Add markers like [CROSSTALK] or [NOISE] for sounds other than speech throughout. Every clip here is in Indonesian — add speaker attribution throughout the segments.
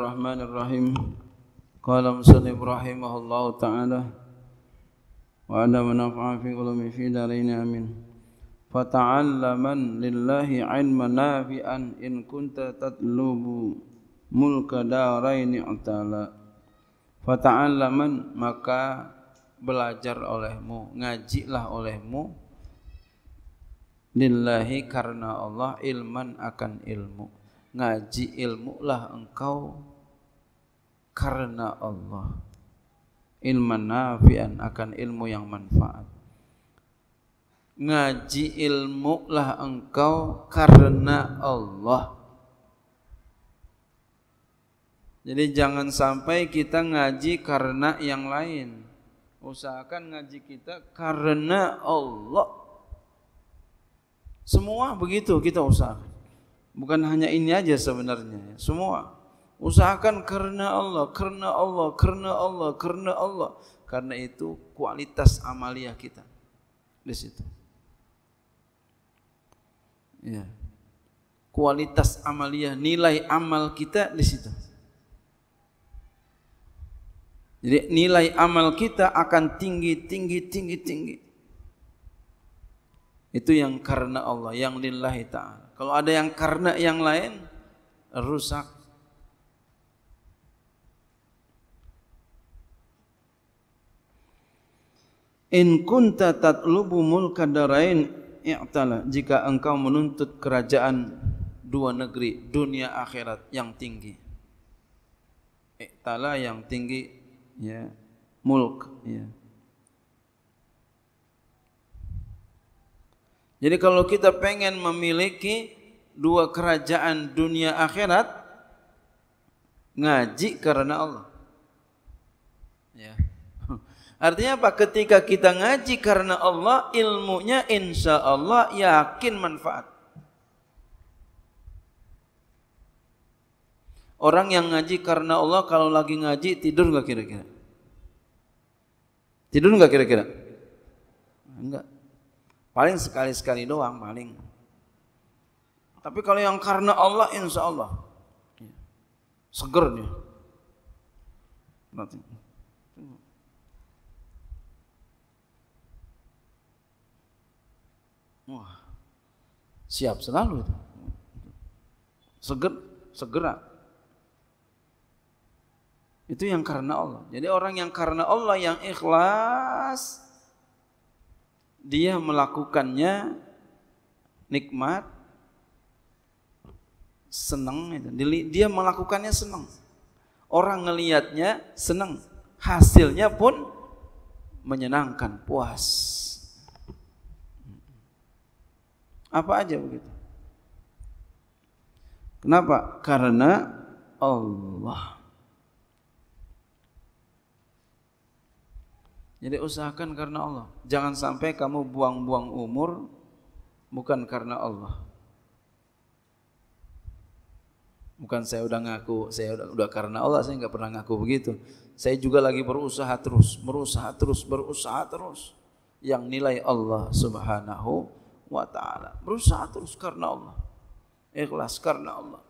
Speaker 1: Bismillahirrahmanirrahim. Qala Musa Allah taala wa ana manafa'a fi ulumi fi darain amin. Fa ta'allaman lillahi 'ilma nafi'an in kunta tatlubu mulka daraini taala. Fa ta'allaman maka belajar olehmu, ngajilah olehmu lillahi karena Allah ilman akan ilmu ngaji ilmu lah engkau karena Allah ilman nafian akan ilmu yang manfaat ngaji ilmu lah engkau karena Allah jadi jangan sampai kita ngaji karena yang lain usahakan ngaji
Speaker 2: kita karena
Speaker 1: Allah semua begitu kita usahakan bukan hanya ini aja sebenarnya ya. semua Usahakan karena Allah, karena Allah, karena Allah, karena Allah. Karena itu kualitas amalia kita di situ. Ya. Kualitas amalia, nilai amal kita di situ. Jadi nilai amal kita akan tinggi, tinggi, tinggi, tinggi. Itu yang karena Allah, yang lillahi ta'ala. Kalau ada yang karena yang lain, rusak In kunta tatlubu mulkadarain i'tala jika engkau menuntut kerajaan dua negeri dunia akhirat yang tinggi. I'tala yang tinggi ya mulk ya. Jadi kalau kita pengen memiliki dua kerajaan dunia akhirat ngaji karena Allah. Ya. Yeah. Artinya apa? Ketika kita ngaji karena Allah, ilmunya insya Allah yakin manfaat. Orang yang ngaji karena Allah kalau lagi ngaji tidur nggak kira-kira? Tidur nggak kira-kira? Enggak. Paling sekali-sekali doang paling. Tapi kalau yang karena Allah insya Allah iya. seger nih Nothing. Wah, siap selalu itu. Seger, segera. Itu yang karena Allah. Jadi orang yang karena Allah yang ikhlas, dia melakukannya nikmat, senang. Dia melakukannya senang. Orang ngelihatnya senang. Hasilnya pun menyenangkan, puas. Apa aja begitu. Kenapa? Karena Allah. Jadi usahakan karena Allah. Jangan sampai kamu buang-buang umur bukan karena Allah. Bukan saya udah ngaku, saya udah, udah karena Allah, saya nggak pernah ngaku begitu. Saya juga lagi berusaha terus, berusaha terus, berusaha terus. Yang nilai Allah subhanahu wa taala. Berusaha terus karena Allah. Ikhlas karena Allah.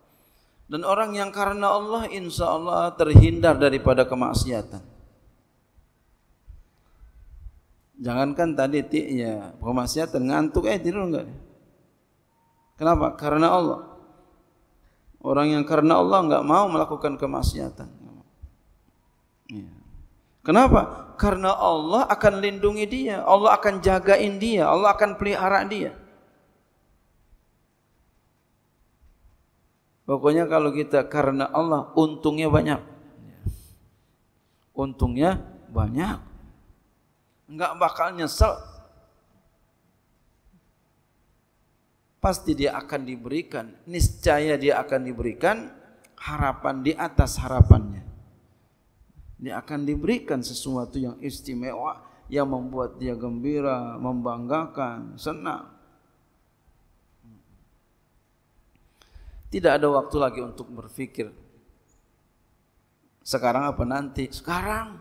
Speaker 1: Dan orang yang karena Allah insya Allah terhindar daripada kemaksiatan. Jangankan tadi tiknya kemaksiatan ngantuk eh tidur enggak? Kenapa? Karena Allah. Orang yang karena Allah enggak mau melakukan kemaksiatan. Ya. Kenapa? Karena Allah akan lindungi dia, Allah akan jagain dia, Allah akan pelihara dia. Pokoknya kalau kita karena Allah untungnya banyak. Untungnya banyak. Enggak bakal nyesel. Pasti dia akan diberikan, niscaya dia akan diberikan harapan di atas harapan dia akan diberikan sesuatu yang istimewa yang membuat dia gembira, membanggakan, senang. Tidak ada waktu lagi untuk berpikir sekarang apa nanti? Sekarang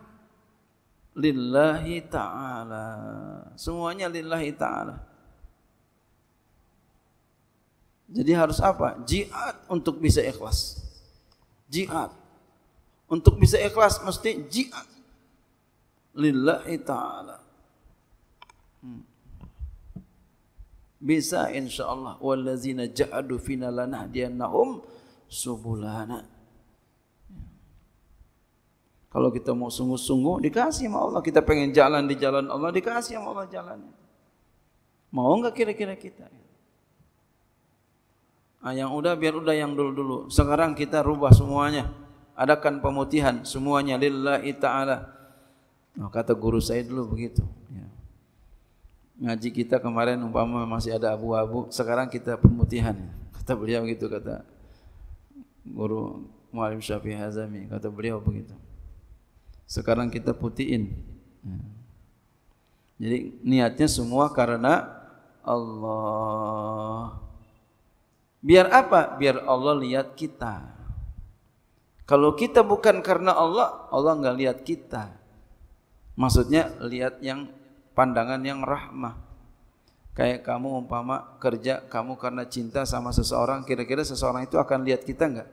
Speaker 1: lillahi taala. Semuanya lillahi taala. Jadi harus apa? Jihad untuk bisa ikhlas. Jihad untuk bisa ikhlas mesti jihad. lillahi taala. Hmm. Bisa insyaallah wallazina ja'adu fina lanahdiyannahum subulana. Kalau kita mau sungguh-sungguh dikasih sama Allah, kita pengen jalan di jalan Allah dikasih sama Allah jalannya. Mau enggak kira-kira kita? Ah, yang udah biar udah yang dulu-dulu. Sekarang kita rubah semuanya. adakan pemutihan semuanya lillahi taala. Oh, kata guru saya dulu begitu. Ya. Ngaji kita kemarin umpama masih ada abu-abu, sekarang kita pemutihan. Kata beliau begitu kata guru Muallim Syafi'i Hazami, kata beliau begitu. Sekarang kita putihin. Ya. Jadi niatnya semua karena Allah. Biar apa? Biar Allah lihat kita. Kalau kita bukan karena Allah, Allah nggak lihat kita. Maksudnya lihat yang pandangan yang rahmah. Kayak kamu umpama kerja kamu karena cinta sama seseorang, kira-kira seseorang itu akan lihat kita nggak?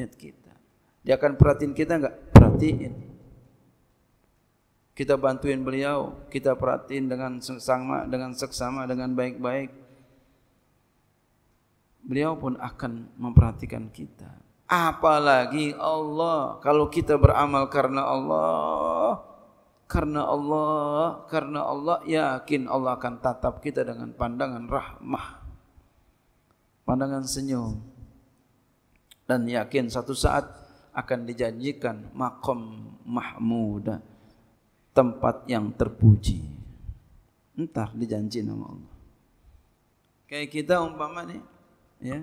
Speaker 1: Lihat kita. Dia akan perhatiin kita nggak? Perhatiin. Kita bantuin beliau, kita perhatiin dengan seksama, dengan seksama, dengan baik-baik. Beliau pun akan memperhatikan kita apalagi Allah. Kalau kita beramal karena Allah, karena Allah, karena Allah, yakin Allah akan tatap kita dengan pandangan rahmah, pandangan senyum, dan yakin satu saat akan dijanjikan makom mahmuda, tempat yang terpuji. Entah dijanji nama Allah. Kayak kita umpama nih, ya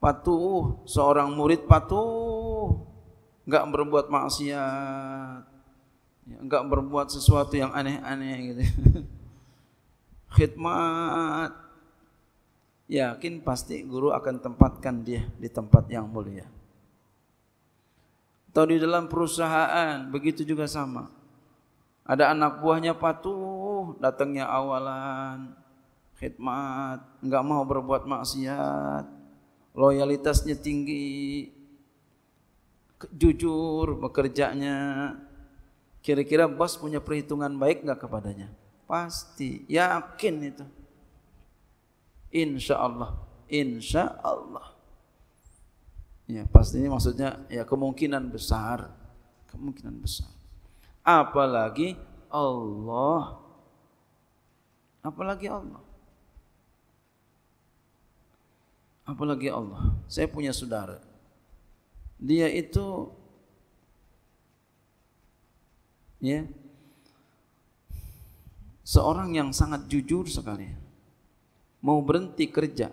Speaker 1: patuh, seorang murid patuh, enggak berbuat maksiat, enggak ya, berbuat sesuatu yang aneh-aneh gitu. [LAUGHS] Khidmat, yakin pasti guru akan tempatkan dia di tempat yang mulia. Atau di dalam perusahaan, begitu juga sama. Ada anak buahnya patuh, datangnya awalan, khidmat, enggak mau berbuat maksiat, loyalitasnya tinggi, jujur bekerjanya. Kira-kira bos punya perhitungan baik nggak kepadanya? Pasti, yakin itu. Insya Allah, insya Allah. Ya pasti ini maksudnya ya kemungkinan besar, kemungkinan besar. Apalagi Allah, apalagi Allah. apalagi Allah. Saya punya saudara. Dia itu ya seorang yang sangat jujur sekali. Mau berhenti kerja.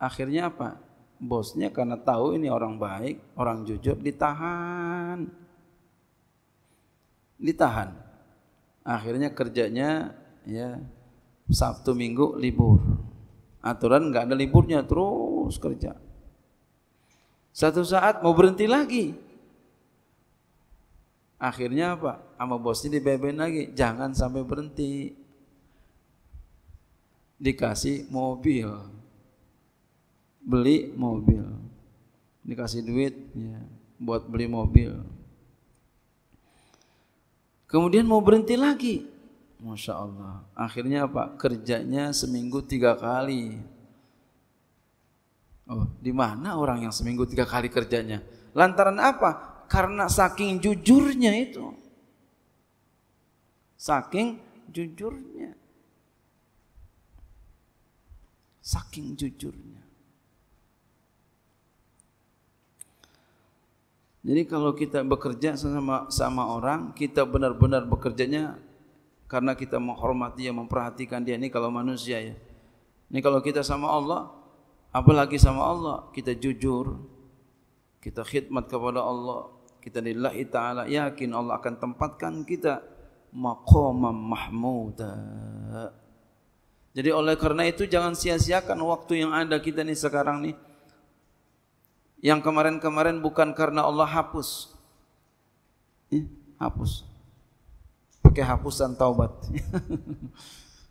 Speaker 1: Akhirnya apa? Bosnya karena tahu ini orang baik, orang jujur ditahan. Ditahan. Akhirnya kerjanya ya Sabtu Minggu libur Aturan nggak ada liburnya, terus kerja. Satu saat mau berhenti lagi. Akhirnya apa? Sama bosnya dibeben lagi, jangan sampai berhenti. Dikasih mobil. Beli mobil. Dikasih duit ya, buat beli mobil. Kemudian mau berhenti lagi, Masya Allah. Akhirnya apa? Kerjanya seminggu tiga kali. Oh, di mana orang yang seminggu tiga kali kerjanya? Lantaran apa? Karena saking jujurnya itu. Saking jujurnya. Saking jujurnya. Jadi kalau kita bekerja sama sama orang, kita benar-benar bekerjanya karena kita menghormati dia, ya, memperhatikan dia ini kalau manusia ya. Ini kalau kita sama Allah, apalagi sama Allah, kita jujur, kita khidmat kepada Allah, kita lillahi ta'ala yakin Allah akan tempatkan kita maqaman mahmuda. Jadi oleh karena itu jangan sia-siakan waktu yang ada kita ni sekarang ni. Yang kemarin-kemarin bukan karena Allah hapus. Eh, hapus pakai hapusan taubat. [LAUGHS]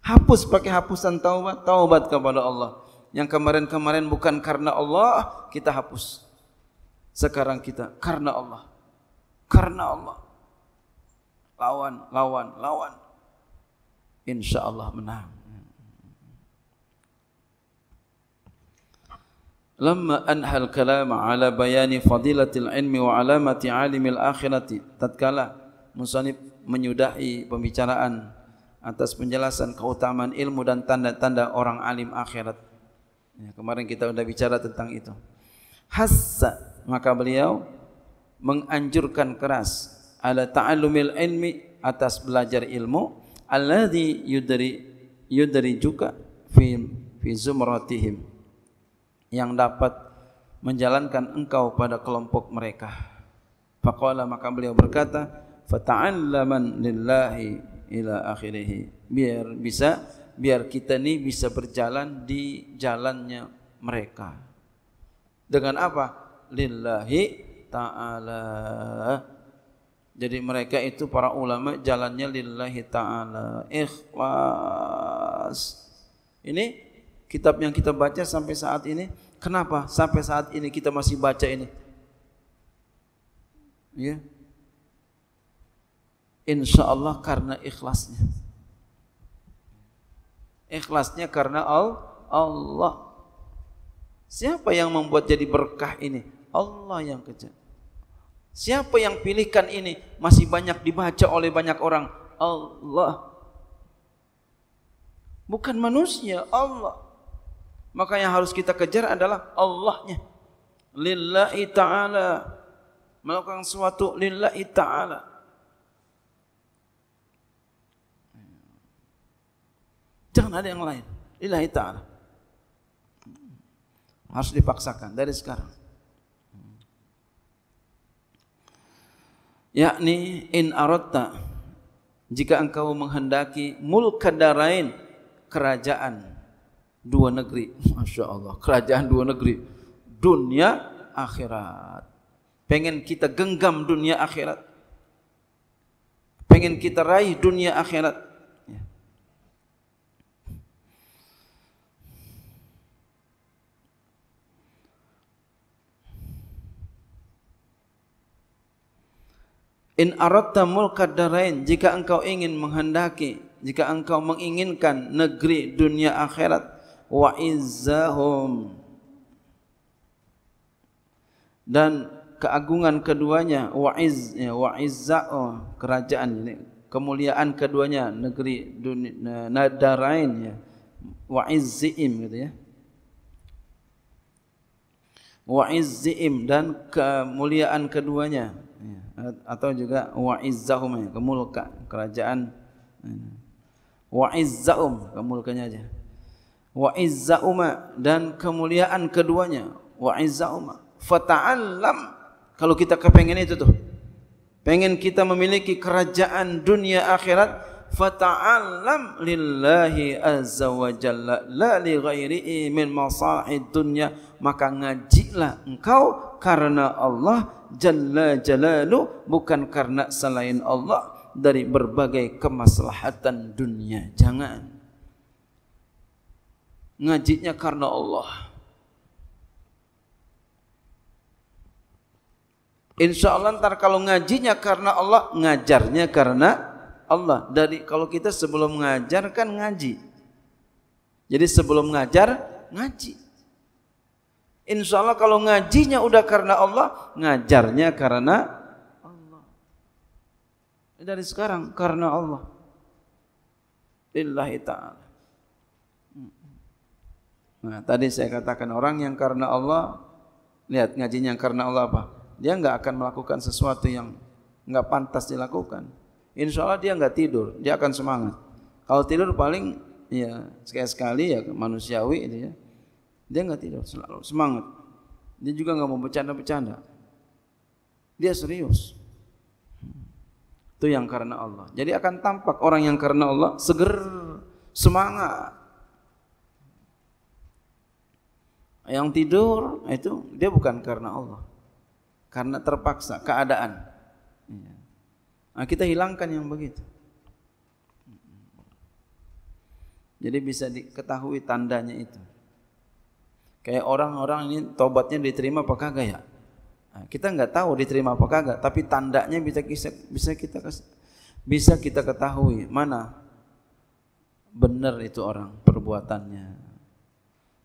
Speaker 1: Hapus pakai hapusan taubat, taubat kepada Allah. Yang kemarin-kemarin bukan karena Allah, kita hapus. Sekarang kita karena Allah. Karena Allah. Lawan, lawan, lawan. InsyaAllah menang. لما أنهى الكلام على بيان فضيلة العلم وعلامة عالم akhirati tadkala مصنف menyudahi pembicaraan atas penjelasan keutamaan ilmu dan tanda-tanda orang alim akhirat. Ya, kemarin kita sudah bicara tentang itu. Hassa maka beliau menganjurkan keras ala ta'allumil ilmi atas belajar ilmu alladhi yudri yudri juga fi fi zumratihim yang dapat menjalankan engkau pada kelompok mereka. Faqala maka beliau berkata, fata'allaman lillahi ila akhirih biar bisa biar kita ini bisa berjalan di jalannya mereka dengan apa lillahi ta'ala jadi mereka itu para ulama jalannya lillahi ta'ala ikhlas ini kitab yang kita baca sampai saat ini kenapa sampai saat ini kita masih baca ini ya yeah. Insya Allah karena ikhlasnya. Ikhlasnya karena Allah. Siapa yang membuat jadi berkah ini? Allah yang kerja. Siapa yang pilihkan ini? Masih banyak dibaca oleh banyak orang. Allah. Bukan manusia, Allah. Maka yang harus kita kejar adalah Allahnya. Lillahi ta'ala. Melakukan sesuatu lillahi ta'ala. Jangan ada yang lain. Lillahi ta'ala. Harus dipaksakan dari sekarang. Yakni in aratta jika engkau menghendaki mulkadarain kerajaan dua negeri. Masya Allah, kerajaan dua negeri. Dunia akhirat. Pengen kita genggam dunia akhirat. Pengen kita raih dunia akhirat. In aratta mulkad darain jika engkau ingin menghendaki jika engkau menginginkan negeri dunia akhirat wa izzahum dan keagungan keduanya wa iz ya, wa izzah oh, kerajaan ini kemuliaan keduanya negeri dunia nadarain ya wa izzim gitu ya wa izzim dan kemuliaan keduanya Iya. atau juga wa izzahum ya, kemulka kerajaan iya. wa izzaum kemulkanya aja wa izzauma dan kemuliaan keduanya wa izzauma fata'allam kalau kita kepengen itu tuh pengen kita memiliki kerajaan dunia akhirat fata'allam lillahi azza wa jalla la li ghairihi min masalahid dunya maka ngajilah engkau karena Allah Jalla Jalalu bukan karena selain Allah dari berbagai kemaslahatan dunia. Jangan. Ngajinya karena Allah. Insya Allah ntar kalau ngajinya karena Allah, ngajarnya karena Allah. Dari kalau kita sebelum ngajar kan ngaji. Jadi sebelum ngajar, ngaji. Insya Allah kalau ngajinya udah karena Allah, ngajarnya karena Allah. Dari sekarang karena Allah. Lillahi ta'ala. Nah, tadi saya katakan orang yang karena Allah, lihat ngajinya yang karena Allah apa? Dia nggak akan melakukan sesuatu yang nggak pantas dilakukan. Insya Allah dia nggak tidur, dia akan semangat. Kalau tidur paling ya sekali-sekali ya manusiawi itu ya. Dia nggak tidur selalu semangat. Dia juga nggak mau bercanda-bercanda. Dia serius. Itu yang karena Allah. Jadi akan tampak orang yang karena Allah seger, semangat. Yang tidur nah itu dia bukan karena Allah. Karena terpaksa keadaan. Iya. Nah, kita hilangkan yang begitu. Jadi bisa diketahui tandanya itu. Kayak orang-orang ini tobatnya diterima apa kagak ya? Nah, kita nggak tahu diterima apa kagak, tapi tandanya bisa kita bisa kita bisa kita ketahui mana benar itu orang perbuatannya.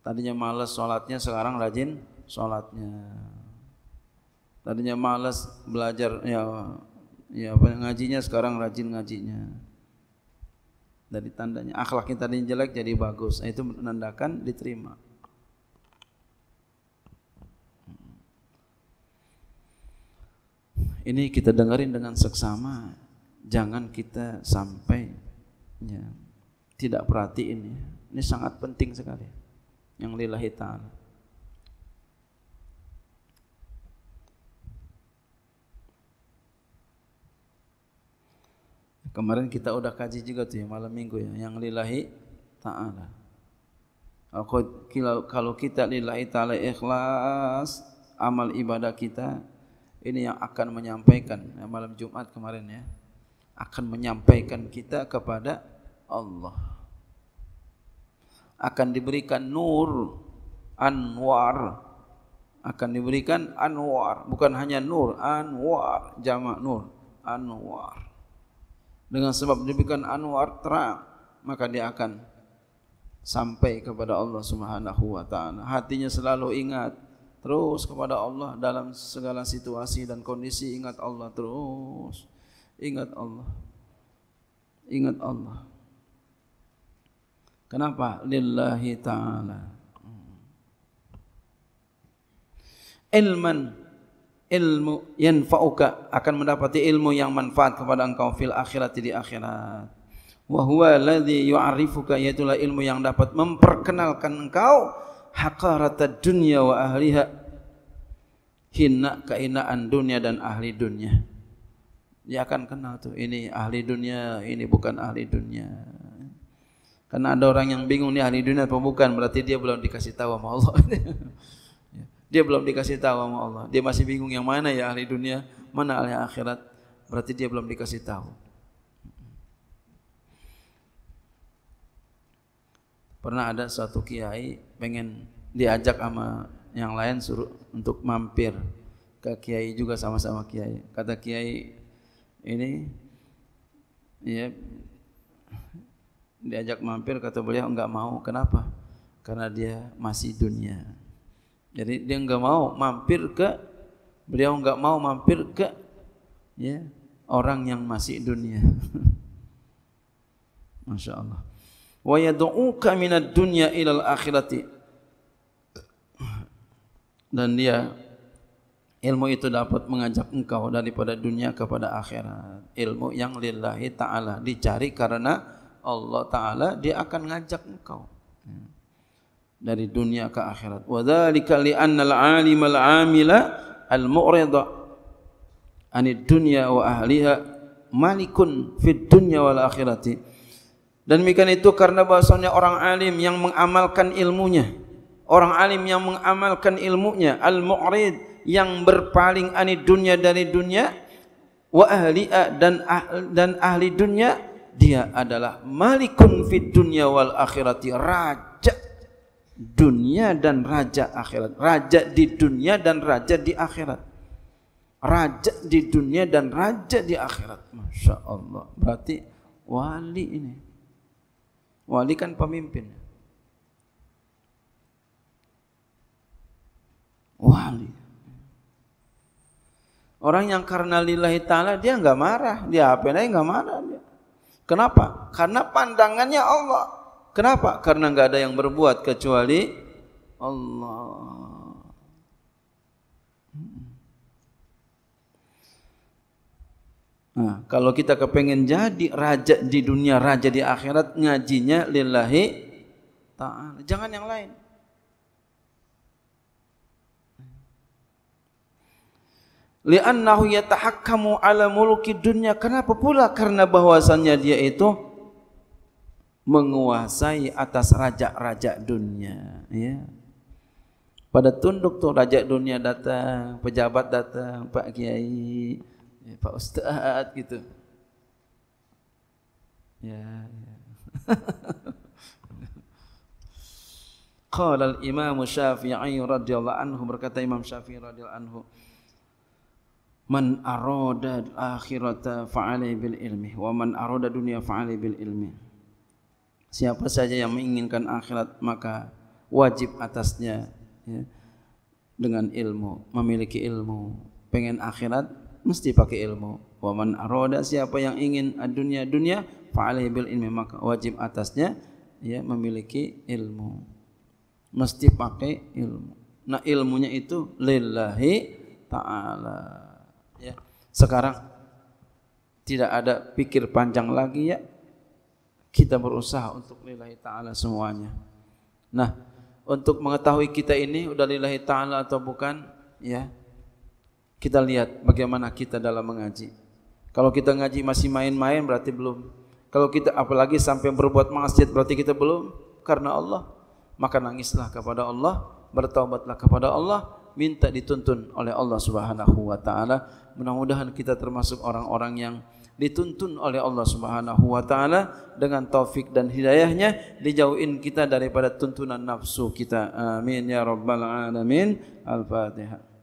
Speaker 1: Tadinya malas sholatnya, sekarang rajin sholatnya. Tadinya malas belajar ya ya ngajinya, sekarang rajin ngajinya. Dari tandanya akhlaknya tadinya jelek jadi bagus, nah, itu menandakan diterima. ini kita dengerin dengan seksama jangan kita sampai ya, tidak perhatiin ya. ini sangat penting sekali yang lillahi ta'ala kemarin kita udah kaji juga tuh ya malam minggu ya yang lillahi ta'ala kalau kita lillahi ta'ala ikhlas amal ibadah kita ini yang akan menyampaikan ya, malam Jumat kemarin ya akan menyampaikan kita kepada Allah akan diberikan nur anwar akan diberikan anwar bukan hanya nur anwar jamak nur anwar dengan sebab diberikan anwar terang maka dia akan sampai kepada Allah Subhanahu wa taala hatinya selalu ingat terus kepada Allah dalam segala situasi dan kondisi ingat Allah terus ingat Allah ingat Allah kenapa lillahi taala ilman ilmu yang fauka akan mendapati ilmu yang manfaat kepada engkau fil akhirat di akhirat wa huwa alladhi yu'arifuka yaitu ilmu yang dapat memperkenalkan engkau haqaratad dunya wa ahliha hina kehinaan dunia dan ahli dunia. Dia akan kenal tuh ini ahli dunia, ini bukan ahli dunia. Karena ada orang yang bingung ini ahli dunia atau bukan, berarti dia belum dikasih tahu sama Allah. [LAUGHS] dia belum dikasih tahu sama Allah. Dia masih bingung yang mana ya ahli dunia, mana ahli akhirat. Berarti dia belum dikasih tahu. pernah ada suatu kiai pengen diajak sama yang lain suruh untuk mampir ke kiai juga sama-sama kiai. Kata kiai ini ya diajak mampir kata beliau enggak mau. Kenapa? Karena dia masih dunia. Jadi dia enggak mau mampir ke beliau enggak mau mampir ke ya orang yang masih dunia. [LAUGHS] Masya Allah. wa yad'uka minad dunya ila akhirati dan dia ilmu itu dapat mengajak engkau daripada dunia kepada akhirat ilmu yang lillahi taala dicari karena Allah taala dia akan ngajak engkau dari dunia ke akhirat wa dzalika li annal alimal amila al mu'rida anid dunya wa ahliha malikun fid dunya wal akhirati Dan demikian itu karena bahasanya orang alim yang mengamalkan ilmunya. Orang alim yang mengamalkan ilmunya. Al-mu'rid yang berpaling ani dunia dari dunia. Wa ahli'a dan, ah, dan ahli dunia. Dia adalah malikun fid dunia wal akhirati. Raja dunia dan raja akhirat. Raja di dunia dan raja di akhirat. Raja di dunia dan raja di akhirat. Masya Allah. Berarti wali ini. Wali kan pemimpin. Wali. Orang yang karena lillahi ta'ala dia enggak marah. Dia apa aja enggak marah. Dia. Kenapa? Karena pandangannya Allah. Kenapa? Karena enggak ada yang berbuat kecuali Allah. Nah, kalau kita kepengen jadi raja di dunia, raja di akhirat, ngajinya lillahi ta'ala. Jangan yang lain. Li'annahu yatahakkamu ala muluki dunia. Kenapa pula? Karena bahwasannya dia itu menguasai atas raja-raja dunia. Ya. Pada tunduk tuh raja dunia datang, pejabat datang, Pak Kiai, ya, Pak Ustadz gitu ya, ya. [LAUGHS] Qala al-Imam Syafi'i radhiyallahu anhu berkata Imam Syafi'i radhiyallahu anhu Man arada akhirata fa'ali bil ilmi wa man arada dunya fa'ali bil ilmi Siapa saja yang menginginkan akhirat maka wajib atasnya ya, dengan ilmu, memiliki ilmu. Pengen akhirat mesti pakai ilmu. Wa man arada siapa yang ingin dunia dunia fa'alaihi bil ilmi maka wajib atasnya ya memiliki ilmu. Mesti pakai ilmu. Nah, ilmunya itu lillahi taala. Ya. Sekarang tidak ada pikir panjang lagi ya. Kita berusaha untuk lillahi taala semuanya. Nah, untuk mengetahui kita ini udah lillahi taala atau bukan ya kita lihat bagaimana kita dalam mengaji. Kalau kita ngaji masih main-main berarti belum. Kalau kita apalagi sampai berbuat maksiat berarti kita belum karena Allah. Maka nangislah kepada Allah, bertaubatlah kepada Allah, minta dituntun oleh Allah Subhanahu wa taala. Mudah-mudahan kita termasuk orang-orang yang dituntun oleh Allah Subhanahu wa taala dengan taufik dan hidayahnya dijauhin kita daripada tuntunan nafsu kita. Amin ya rabbal alamin. Al-Fatihah.